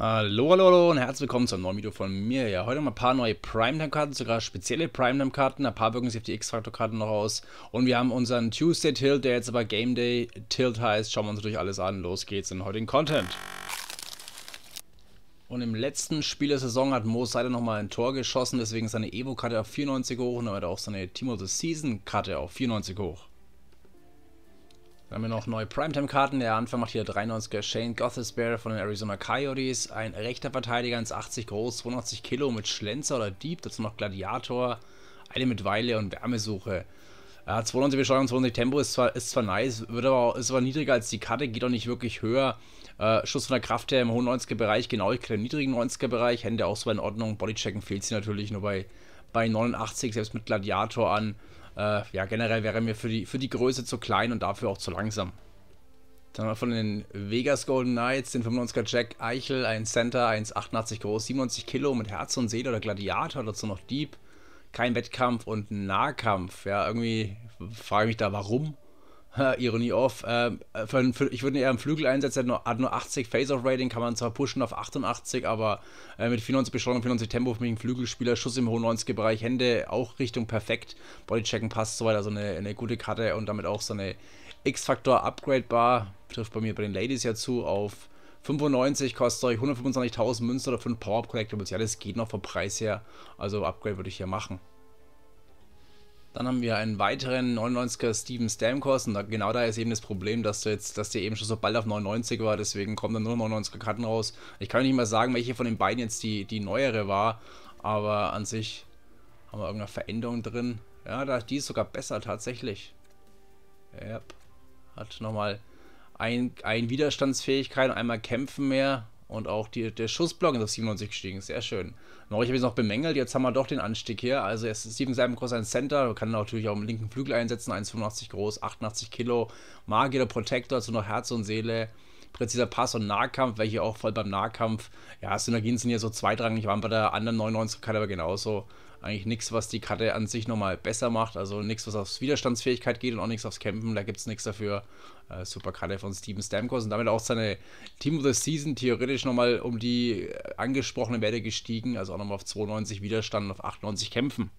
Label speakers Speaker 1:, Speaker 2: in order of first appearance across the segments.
Speaker 1: Hallo, hallo, hallo und herzlich willkommen zu einem neuen Video von mir. Ja, heute wir ein paar neue Primetime-Karten, sogar spezielle Primetime-Karten. Ein paar wirken sich auf die X-Factor-Karten noch aus. Und wir haben unseren Tuesday Tilt, der jetzt aber Game Day Tilt heißt. Schauen wir uns natürlich alles an. Los geht's in heutigen Content. Und im letzten Spiel der Saison hat Mo Seider nochmal ein Tor geschossen, deswegen seine Evo-Karte auf 94 hoch und damit auch seine Team of the Season-Karte auf 94 hoch. Dann haben wir noch neue Primetime-Karten. Der Anfang macht hier 93er Shane Gothisbear von den Arizona Coyotes. Ein rechter Verteidiger, 1,80 groß, 82 Kilo mit Schlenzer oder Dieb. Dazu noch Gladiator, eine mit Weile und Wärmesuche. Er hat 92 Beschleunigung, 20 Tempo ist zwar, ist zwar nice, wird aber, ist aber niedriger als die Karte, geht auch nicht wirklich höher. Äh, Schuss von der Kraft her im hohen 90er-Bereich, Genauigkeit im niedrigen 90er-Bereich, Hände auch so in Ordnung. Bodychecken fehlt sie natürlich nur bei, bei 89, selbst mit Gladiator an. Äh, ja, generell wäre mir für die, für die Größe zu klein und dafür auch zu langsam. Dann haben wir von den Vegas Golden Knights den 95er Jack Eichel, ein Center, 1,88 groß, 97 Kilo mit Herz und Seele oder Gladiator, dazu noch Dieb. Kein Wettkampf und Nahkampf. Ja, irgendwie frage ich mich da, warum? Ironie off. Äh, für, für, ich würde eher einen Flügel einsetzen, hat nur, hat nur 80 Face-Off-Rating, kann man zwar pushen auf 88, aber äh, mit 94 Beschleunigung, 94 Tempo für mich ein Flügelspieler, Schuss im hohen 90er-Bereich, Hände auch Richtung perfekt, Bodychecken passt soweit, also eine, eine gute Karte und damit auch so eine X-Faktor-Upgrade-Bar, trifft bei mir bei den Ladies ja zu, auf 95 kostet euch 125.000 Münzen oder 5 Power-Up-Collectibles, ja das geht noch vom Preis her, also Upgrade würde ich hier machen. Dann haben wir einen weiteren 99er Steven Stamkos und da, genau da ist eben das Problem, dass du jetzt, dass der eben schon so bald auf 99 war, deswegen kommen dann nur 99er Karten raus. Ich kann nicht mal sagen, welche von den beiden jetzt die, die neuere war, aber an sich haben wir irgendeine Veränderung drin. Ja, da die ist sogar besser tatsächlich. Yep. Hat nochmal ein, ein Widerstandsfähigkeit und einmal Kämpfen mehr und auch die, der Schussblock ist auf 97 gestiegen. Sehr schön. Noch, ich habe ich es noch bemängelt, jetzt haben wir doch den Anstieg hier. Also er ist 7 Seiten groß, ein Center, kann natürlich auch im linken Flügel einsetzen, 1,85 groß, 88 Kilo, Magier, Protector, also noch Herz und Seele präziser Pass und Nahkampf, welche auch voll beim Nahkampf, ja, Synergien sind ja so zweitrangig, waren bei der anderen 99 Karte aber genauso. Eigentlich nichts, was die Karte an sich nochmal besser macht, also nichts, was aufs Widerstandsfähigkeit geht und auch nichts aufs Kämpfen, da gibt es nichts dafür. Äh, super Karte von Steven Stamkos und damit auch seine Team of the Season theoretisch nochmal um die angesprochene Werte gestiegen, also auch nochmal auf 92 Widerstand und auf 98 Kämpfen.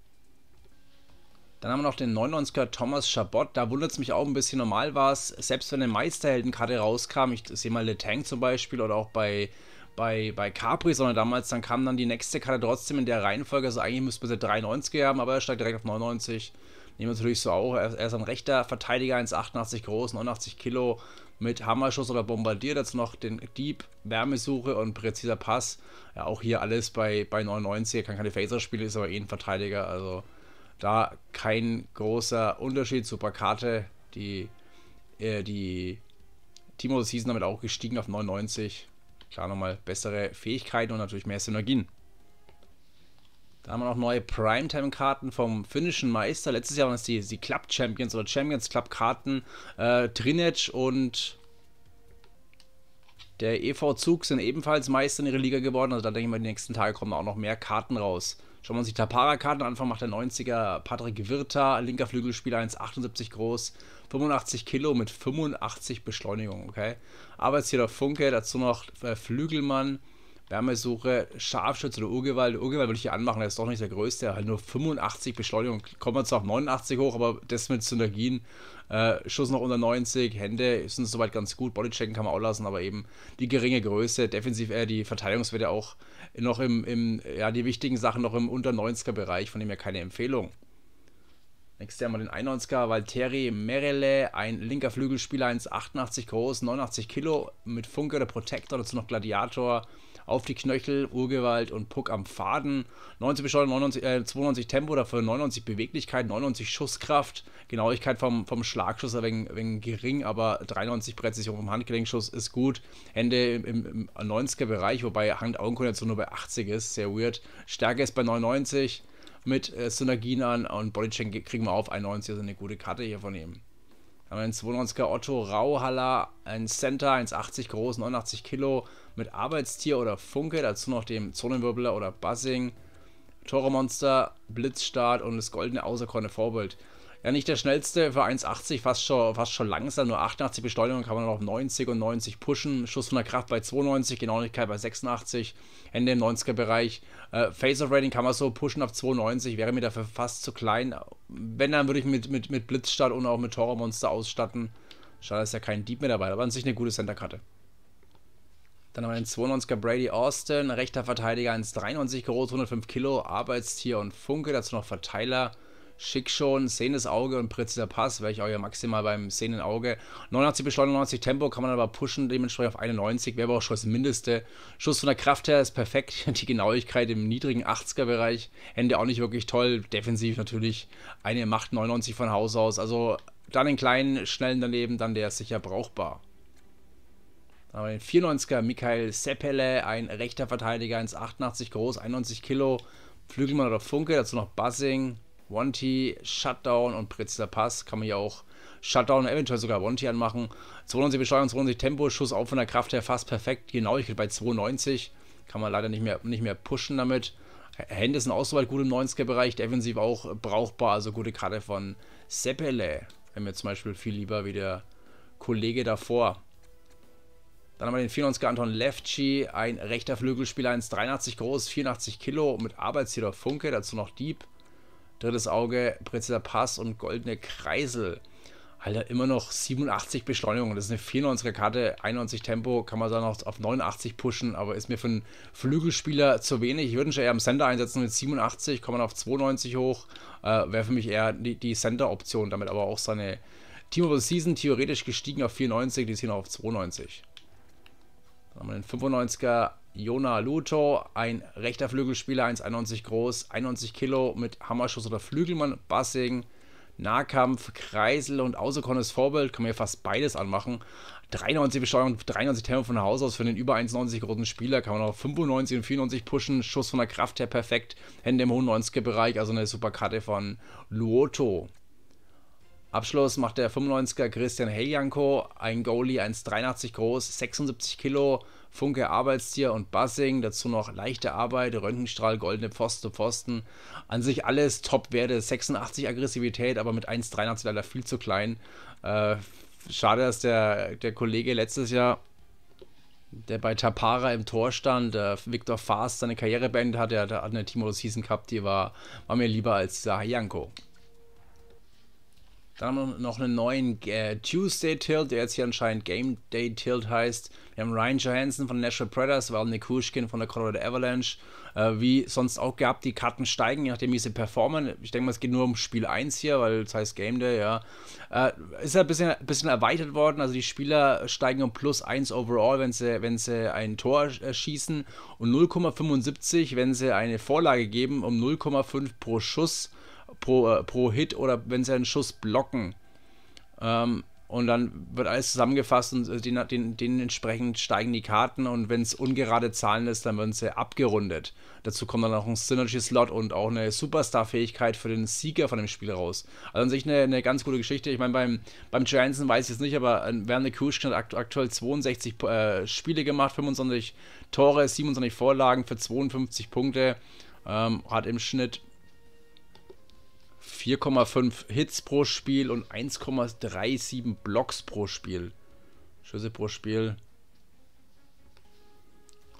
Speaker 1: Dann haben wir noch den 99er Thomas Chabot. Da wundert es mich auch ein bisschen. Normal war es, selbst wenn eine Meisterheldenkarte rauskam, ich sehe mal Le Letang zum Beispiel oder auch bei, bei, bei Capri, sondern damals, dann kam dann die nächste Karte trotzdem in der Reihenfolge. Also eigentlich müsste man 93 haben, aber er steigt direkt auf 99. Nehmen wir natürlich so auch. Er, er ist ein rechter Verteidiger, 1,88 groß, 89 Kilo, mit Hammerschuss oder Bombardier. Dazu noch den Dieb, Wärmesuche und präziser Pass. Ja, auch hier alles bei, bei 99. Er kann keine Phaser spielen, ist aber eh ein Verteidiger. Also da kein großer Unterschied zu Bakate. Die, äh, die Timo hießen damit auch gestiegen auf 99. Klar nochmal bessere Fähigkeiten und natürlich mehr Synergien. Da haben wir noch neue Primetime-Karten vom finnischen Meister. Letztes Jahr waren es die, die Club Champions oder Champions Club-Karten. Äh, Trinec und der EV Zug sind ebenfalls Meister in ihrer Liga geworden. Also da denke ich mal, die nächsten Tage kommen auch noch mehr Karten raus. Schaut man sich Tapara-Karten an, Anfang macht der 90er Patrick Wirta, linker Flügelspieler 1,78 groß, 85 Kilo mit 85 Beschleunigung, okay? Arbeitsziel auf Funke, dazu noch äh, Flügelmann, Wärmesuche, Scharfschütze oder Urgewalt. Urgewalt würde ich hier anmachen, der ist doch nicht der größte. Halt nur 85 Beschleunigung, kommen wir zwar auf 89 hoch, aber das mit Synergien. Äh, Schuss noch unter 90, Hände sind soweit ganz gut. Bodychecken kann man auch lassen, aber eben die geringe Größe, defensiv eher die Verteidigungswerte auch noch im, im, ja, die wichtigen Sachen noch im unter 90er Bereich, von dem her keine Empfehlung. Nächstes haben wir den 91er Valteri Merele, ein linker Flügelspieler, 1,88 groß, 89 Kilo, mit Funke oder Protector, dazu noch Gladiator auf die Knöchel, Urgewalt und Puck am Faden. 90 Beschleunigung, 99, äh, 92 Tempo, dafür 99 Beweglichkeit, 99 Schusskraft. Genauigkeit vom, vom Schlagschuss ein wenig, wenig gering, aber 93 Präzision vom Handgelenkschuss ist gut. Hände im, im 90er-Bereich, wobei Hand-Augen-Koordination nur bei 80 ist, sehr weird. Stärke ist bei 99 mit äh, Synergien an und Bodycheck kriegen wir auf 91, also eine gute Karte hier von ihm. Dann haben wir einen 92er Otto Rauhaller, ein Center, 1,80 groß, 89 Kilo, mit Arbeitstier oder Funke, dazu noch dem Zonenwirbler oder Buzzing, Toromonster, Blitzstart und das goldene außerkorne Vorbild. Ja, nicht der schnellste für 1,80, fast schon, fast schon langsam, nur 88 Beschleunigung kann man noch auf 90 und 90 pushen, Schuss von der Kraft bei 92, Genauigkeit bei 86, Ende im 90er Bereich. Äh, Face-Off-Rating kann man so pushen auf 92, wäre mir dafür fast zu klein. Wenn, dann würde ich mit, mit, mit Blitzstart und auch mit Toromonster ausstatten. Schade, ist ja kein Dieb mehr dabei, aber an sich eine gute Center-Karte. Dann haben wir den 92er Brady Austin, rechter Verteidiger 1,93 groß, 105 Kilo, Arbeitstier und Funke, dazu noch Verteiler. Schick schon, sehendes Auge und präziser Pass, wäre ich auch ja maximal beim sehenden Auge. 89 Beschleunigung, 90 Tempo, kann man aber pushen, dementsprechend auf 91, wäre aber auch schon das Mindeste. Schuss von der Kraft her ist perfekt, die Genauigkeit im niedrigen 80er-Bereich, Hände auch nicht wirklich toll, defensiv natürlich, eine macht 99 von Haus aus, also dann den kleinen, schnellen daneben, dann der ist sicher brauchbar. Aber den 94er Michael Seppele, ein rechter Verteidiger, 1,88 groß, 91 Kilo, Flügelmann oder Funke, dazu noch Buzzing, Wonti, Shutdown und Pritzler Pass. Kann man ja auch Shutdown, und eventuell sogar Wonti anmachen. 92 Beschleunigung, 92 Tempo, Schuss auch von der Kraft her fast perfekt. Genauigkeit bei 92. Kann man leider nicht mehr, nicht mehr pushen damit. Hände sind auch soweit gut im 90er-Bereich, defensiv auch brauchbar. Also gute Karte von Seppele. Wenn mir zum Beispiel viel lieber wie der Kollege davor. Dann haben wir den 94er Anton Levci, ein rechter Flügelspieler, 1,83 groß, 84 Kilo mit Arbeitsziel auf Funke, dazu noch Dieb. Drittes Auge, präziser Pass und goldene Kreisel. Alter, immer noch 87 Beschleunigung. Das ist eine 94er Karte, 91 Tempo, kann man dann noch auf 89 pushen, aber ist mir für einen Flügelspieler zu wenig. Ich würde ihn schon eher im Center einsetzen mit 87, kommt man auf 92 hoch. Äh, Wäre für mich eher die, die Center-Option, damit aber auch seine Team of the Season theoretisch gestiegen auf 94, die ist hier noch auf 92. Dann haben wir den 95er Jona Luto, ein rechter Flügelspieler, 1,91 groß, 91 Kilo mit Hammerschuss oder Flügelmann, Bassing, Nahkampf, Kreisel und außerkornes Vorbild, kann man ja fast beides anmachen. 93 Besteuerung, 93 Tempo von Haus aus für den über 1,90 großen Spieler, kann man auch 95 und 94 pushen, Schuss von der Kraft her perfekt, Hände im hohen 90er-Bereich, also eine super Karte von Luoto. Abschluss macht der 95er Christian Helianko, ein Goalie 1,83 groß, 76 Kilo, Funke Arbeitstier und Buzzing, dazu noch leichte Arbeit, Röntgenstrahl, goldene Pfosten, Pfosten. An sich alles Top-Werte, 86 Aggressivität, aber mit 1,83 leider viel zu klein. Äh, schade, dass der, der Kollege letztes Jahr, der bei Tapara im Tor stand, äh, Viktor Faas seine Karriere beendet hat, der, der hat eine Timo Season gehabt, die war, war mir lieber als dieser Hayanko. Dann haben wir noch einen neuen äh, Tuesday Tilt, der jetzt hier anscheinend Game Day Tilt heißt. Wir haben Ryan Johansson von National Predators, Val Nikushkin von der Colorado Avalanche. Äh, wie sonst auch gehabt, die Karten steigen, je nachdem wie sie performen. Ich denke mal, es geht nur um Spiel 1 hier, weil es heißt Game Day, ja. Äh, ist ja ein bisschen, bisschen erweitert worden. Also die Spieler steigen um plus 1 overall, wenn sie, wenn sie ein Tor äh, schießen und 0,75, wenn sie eine Vorlage geben, um 0,5 pro Schuss pro, äh, pro Hit oder wenn sie einen Schuss blocken. Ähm, und dann wird alles zusammengefasst und äh, den, den, den entsprechend steigen die Karten und wenn es ungerade Zahlen ist, dann werden sie abgerundet. Dazu kommt dann auch ein Synergy-Slot und auch eine Superstar-Fähigkeit für den Sieger von dem Spiel raus. Also an sich eine, eine ganz gute Geschichte. Ich meine, beim, beim Jansen weiß ich es nicht, aber äh, Werner der Kuschkin hat akt aktuell 62 äh, Spiele gemacht, 25 Tore, 27 Vorlagen für 52 Punkte. Ähm, hat im Schnitt 4,5 Hits pro Spiel und 1,37 Blocks pro Spiel. Schüsse pro Spiel.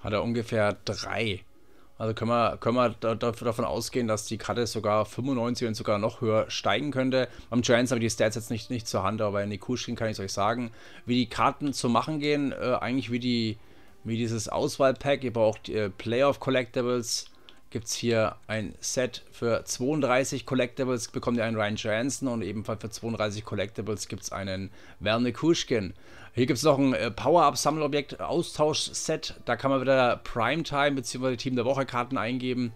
Speaker 1: Hat er ungefähr 3. Also können wir, können wir da, davon ausgehen, dass die Karte sogar 95 und sogar noch höher steigen könnte. Am Giants habe ich die Stats jetzt nicht, nicht zur Hand, aber in Nikushkin kann ich es euch sagen. Wie die Karten zu machen gehen, äh, eigentlich wie, die, wie dieses Auswahlpack. Ihr braucht äh, Playoff Collectibles, gibt es hier ein Set für 32 Collectibles, bekommt ihr einen Ryan Johansson und ebenfalls für 32 Collectibles gibt es einen Werner Kuschkin. Hier gibt es noch ein äh, Power-Up-Sammelobjekt Austausch-Set, da kann man wieder Primetime bzw. Team der Woche Karten eingeben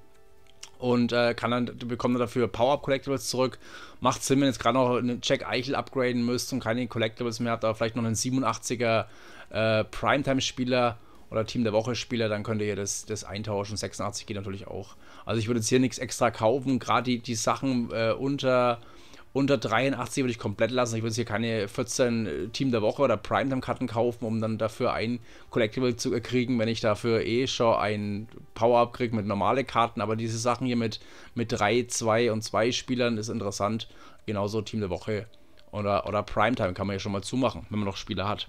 Speaker 1: und äh, kann dann, bekommt dann dafür Power-Up-Collectibles zurück. Macht Sinn, wenn ihr jetzt gerade noch einen Jack Eichel upgraden müsst und keine Collectibles mehr habt, aber vielleicht noch einen 87er äh, Primetime-Spieler oder Team der Woche Spieler, dann könnt ihr das, das eintauschen. 86 geht natürlich auch. Also ich würde jetzt hier nichts extra kaufen. Gerade die, die Sachen äh, unter, unter 83 würde ich komplett lassen. Ich würde jetzt hier keine 14 äh, Team der Woche oder Primetime-Karten kaufen, um dann dafür ein Collectible zu kriegen, wenn ich dafür eh schon ein Power-Up kriege mit normalen Karten. Aber diese Sachen hier mit, mit 3, 2 und 2 Spielern ist interessant. Genauso Team der Woche oder, oder Primetime kann man ja schon mal zumachen, wenn man noch Spieler hat.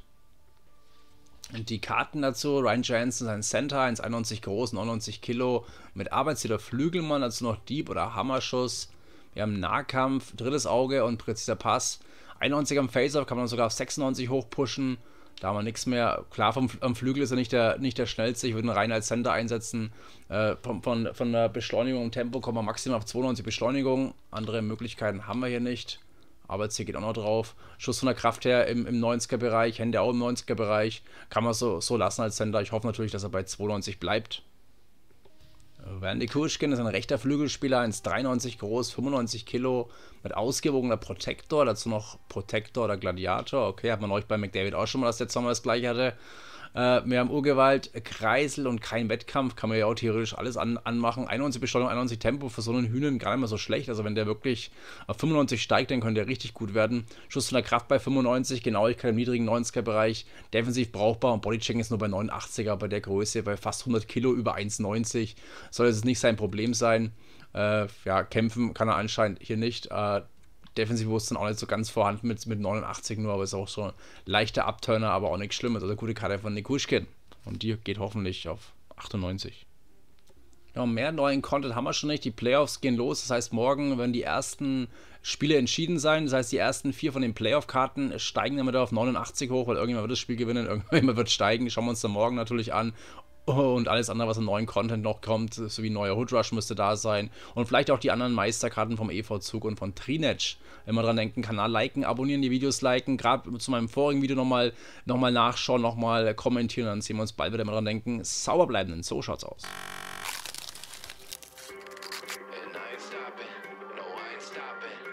Speaker 1: Und die Karten dazu, Ryan Johansson, sein Center, 1,91 groß, 99 Kilo, mit Arbeitsziel Flügelmann, dazu also noch Dieb oder Hammerschuss. Wir haben Nahkampf, drittes Auge und präziser Pass. 91 am Face-Off kann man sogar auf 96 hochpushen. Da haben wir nichts mehr. Klar, vom, am Flügel ist er nicht der, nicht der schnellste. Ich würde ihn rein als Center einsetzen. Äh, von, von, von der Beschleunigung und Tempo kommen wir maximal auf 92 Beschleunigung. Andere Möglichkeiten haben wir hier nicht. Aber Arbeitstier geht auch noch drauf. Schuss von der Kraft her im, im 90er-Bereich, Hände auch im 90er-Bereich. Kann man so, so lassen als Center. Ich hoffe natürlich, dass er bei 92 bleibt. Äh, Wendy Kuschkin ist ein rechter Flügelspieler, 1,93 groß, 95 Kilo, mit ausgewogener Protektor, dazu noch Protektor oder Gladiator. Okay, hat man euch bei McDavid auch schon mal, dass der Sommer das gleiche hatte. Äh, wir haben Urgewalt, Kreisel und kein Wettkampf. Kann man ja auch theoretisch alles an, anmachen. 91 Bestellung, 91 Tempo für so einen Hühnern gar nicht mal so schlecht. Also wenn der wirklich auf 95 steigt, dann könnte er richtig gut werden. Schuss von der Kraft bei 95, Genauigkeit im niedrigen 90er-Bereich. Defensiv brauchbar und Bodychecking ist nur bei 89er bei der Größe, bei fast 100 Kilo über 1,90. Soll es nicht sein Problem sein. Äh, ja, kämpfen kann er anscheinend hier nicht. Äh, defensiv Defensivbewusstsein auch nicht so ganz vorhanden mit, mit 89 nur, aber ist auch so ein leichter Abturner, aber auch nichts Schlimmes. Also gute Karte von Nikushkin. Und die geht hoffentlich auf 98. Ja, mehr neuen Content haben wir schon nicht. Die Playoffs gehen los. Das heißt, morgen werden die ersten Spiele entschieden sein. Das heißt, die ersten vier von den Playoff-Karten steigen damit auf 89 hoch, weil irgendjemand wird das Spiel gewinnen, irgendjemand wird steigen. Schauen wir uns dann morgen natürlich an und alles andere, was an neuen Content noch kommt, sowie neuer Hood Rush müsste da sein und vielleicht auch die anderen Meisterkarten vom EV-Zug und von Trinetsch. Immer dran denken, Kanal liken, abonnieren, die Videos liken, gerade zu meinem vorigen Video nochmal noch mal nachschauen, nochmal kommentieren, dann sehen wir uns bald wieder. Immer dran denken, sauber bleiben, denn so schaut's aus. And I ain't stopping, no I ain't stopping.